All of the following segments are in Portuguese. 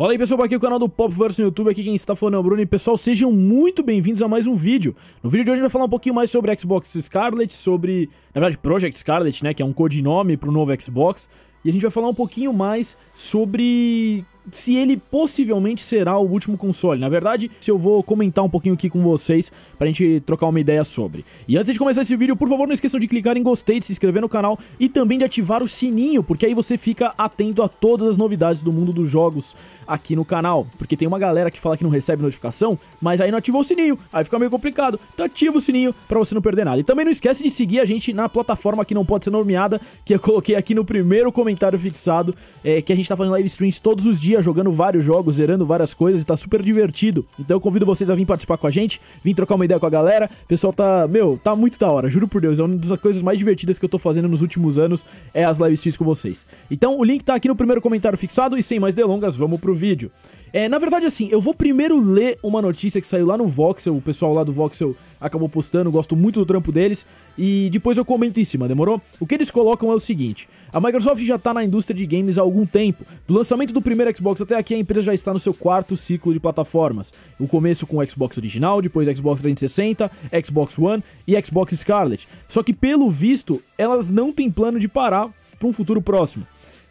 Fala aí pessoal, aqui é o canal do Pop Verso no YouTube, aqui quem está falando é o Bruno e pessoal, sejam muito bem-vindos a mais um vídeo. No vídeo de hoje a gente vai falar um pouquinho mais sobre Xbox Scarlet, sobre, na verdade, Project Scarlet, né, que é um codinome para o novo Xbox, e a gente vai falar um pouquinho mais sobre se ele possivelmente será o último console. Na verdade, se eu vou comentar um pouquinho aqui com vocês pra gente trocar uma ideia sobre. E antes de começar esse vídeo, por favor, não esqueçam de clicar em gostei, de se inscrever no canal e também de ativar o sininho, porque aí você fica atento a todas as novidades do mundo dos jogos aqui no canal. Porque tem uma galera que fala que não recebe notificação, mas aí não ativou o sininho, aí fica meio complicado. Então ativa o sininho pra você não perder nada. E também não esquece de seguir a gente na plataforma que não pode ser nomeada, que eu coloquei aqui no primeiro comentário fixado, é, que a gente tá fazendo live streams todos os dias dia jogando vários jogos, zerando várias coisas e tá super divertido. Então eu convido vocês a vir participar com a gente, vir trocar uma ideia com a galera. O pessoal tá, meu, tá muito da hora, juro por Deus. É uma das coisas mais divertidas que eu tô fazendo nos últimos anos, é as live streams com vocês. Então o link tá aqui no primeiro comentário fixado e sem mais delongas, vamos pro vídeo. É, na verdade, assim, eu vou primeiro ler uma notícia que saiu lá no Voxel, o pessoal lá do Voxel acabou postando, gosto muito do trampo deles, e depois eu comento em cima, demorou? O que eles colocam é o seguinte: a Microsoft já está na indústria de games há algum tempo. Do lançamento do primeiro Xbox até aqui, a empresa já está no seu quarto ciclo de plataformas. O começo com o Xbox original, depois Xbox 360, Xbox One e Xbox Scarlet. Só que, pelo visto, elas não têm plano de parar para um futuro próximo.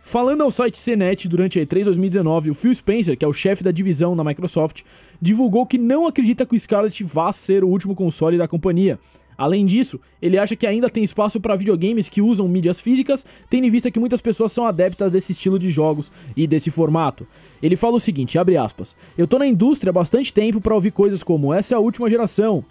Falando ao site CNET, durante a E3 2019, o Phil Spencer, que é o chefe da divisão na Microsoft, divulgou que não acredita que o Scarlett vá ser o último console da companhia. Além disso, ele acha que ainda tem espaço para videogames que usam mídias físicas, tendo em vista que muitas pessoas são adeptas desse estilo de jogos e desse formato. Ele fala o seguinte, abre aspas: "Eu tô na indústria há bastante tempo para ouvir coisas como essa é a última geração,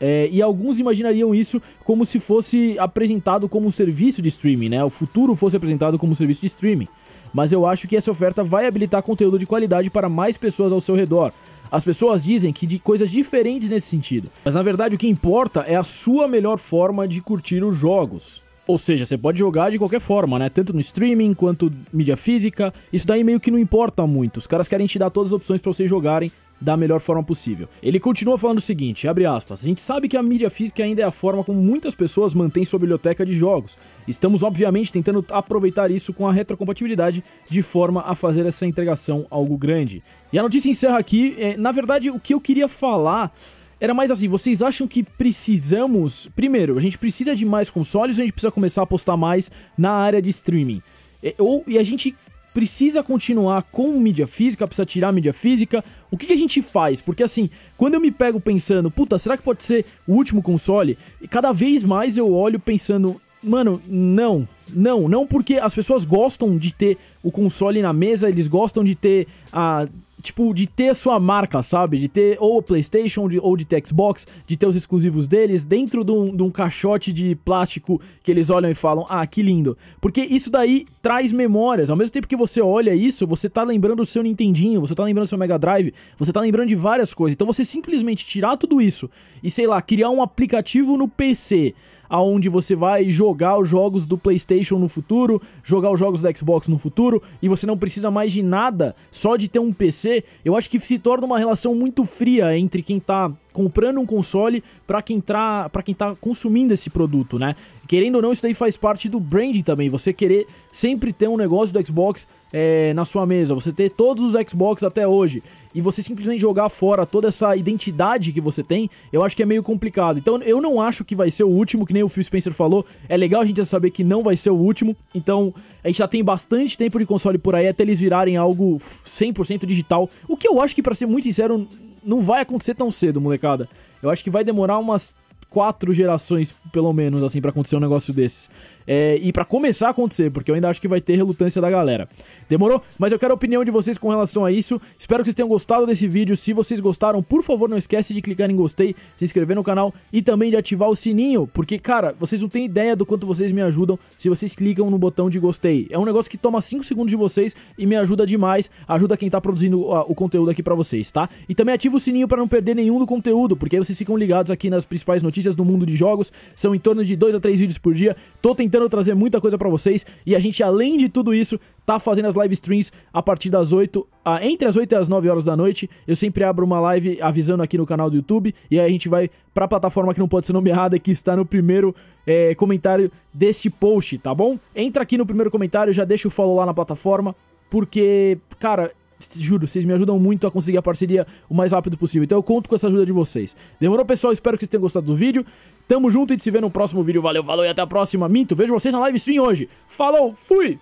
é, e alguns imaginariam isso como se fosse apresentado como um serviço de streaming, né? O futuro fosse apresentado como um serviço de streaming. Mas eu acho que essa oferta vai habilitar conteúdo de qualidade para mais pessoas ao seu redor. As pessoas dizem que de coisas diferentes nesse sentido. Mas na verdade o que importa é a sua melhor forma de curtir os jogos. Ou seja, você pode jogar de qualquer forma, né? Tanto no streaming quanto mídia física. Isso daí meio que não importa muito. Os caras querem te dar todas as opções para vocês jogarem da melhor forma possível. Ele continua falando o seguinte, abre aspas, a gente sabe que a mídia física ainda é a forma como muitas pessoas mantêm sua biblioteca de jogos. Estamos obviamente tentando aproveitar isso com a retrocompatibilidade de forma a fazer essa entregação algo grande. E a notícia encerra aqui, é, na verdade o que eu queria falar era mais assim, vocês acham que precisamos, primeiro, a gente precisa de mais consoles, a gente precisa começar a apostar mais na área de streaming. É, ou e a gente precisa continuar com mídia física, precisa tirar mídia física. O que, que, a gente faz? Porque assim, quando eu me pego pensando, puta, será que pode ser o último console? E cada vez mais eu olho pensando, mano, não, não, não porque as pessoas gostam de ter o console na mesa, eles gostam de ter a tipo, de ter sua marca, sabe? De ter ou PlayStation de, ou de ter Xbox, de ter os exclusivos deles dentro de um, de um caixote de plástico que eles olham e falam: ah, que lindo. Porque isso daí traz memórias. Ao mesmo tempo que você olha isso, você tá lembrando do seu Nintendinho, você tá lembrando do seu Mega Drive, você tá lembrando de várias coisas. Então você simplesmente tirar tudo isso e, sei lá, criar um aplicativo no PC aonde você vai jogar os jogos do PlayStation no futuro, jogar os jogos da Xbox no futuro, e você não precisa mais de nada, só de ter um PC, eu acho que se torna uma relação muito fria entre quem tá comprando um console para quem, tá, quem tá consumindo esse produto, né? Querendo ou não, isso daí faz parte do branding também. Você querer sempre ter um negócio do Xbox é, na sua mesa, você ter todos os Xbox até hoje e você simplesmente jogar fora toda essa identidade que você tem, eu acho que é meio complicado. Então eu não acho que vai ser o último, que nem o Phil Spencer falou. É legal a gente saber que não vai ser o último. Então a gente já tem bastante tempo de console por aí até eles virarem algo 100% digital. O que eu acho que, para ser muito sincero, não vai acontecer tão cedo, molecada. Eu acho que vai demorar umas quatro gerações, pelo menos, assim, para acontecer um negócio desses é, e para começar a acontecer, porque eu ainda acho que vai ter relutância da galera. Demorou? Mas eu quero a opinião de vocês com relação a isso. Espero que vocês tenham gostado desse vídeo. Se vocês gostaram, por favor, não esquece de clicar em gostei, se inscrever no canal e também de ativar o sininho, porque, cara, vocês não têm ideia do quanto vocês me ajudam se vocês clicam no botão de gostei. É um negócio que toma 5 segundos de vocês e me ajuda demais, ajuda quem tá produzindo o conteúdo aqui para vocês, tá? E também ativa o sininho para não perder nenhum do conteúdo, porque aí vocês ficam ligados aqui nas principais notícias do mundo de jogos. São em torno de 2 a 3 vídeos por dia. Tô tentando tentando trazer muita coisa para vocês e a gente, além de tudo isso, tá fazendo as live streams a partir das 8, a, entre as 8 e as 9 horas da noite. Eu sempre abro uma live avisando aqui no canal do YouTube e aí a gente vai pra plataforma que não pode ser nomeada, que está no primeiro é, comentário deste post, tá bom? Entra aqui no primeiro comentário, já deixa o follow lá na plataforma, porque, cara, Juro, vocês me ajudam muito a conseguir a parceria o mais rápido possível. Então eu conto com essa ajuda de vocês. Demorou, pessoal? Espero que vocês tenham gostado do vídeo. Tamo junto e te se vê no próximo vídeo. Valeu, valeu e até a próxima. Minto, vejo vocês na live stream hoje. Falou, fui!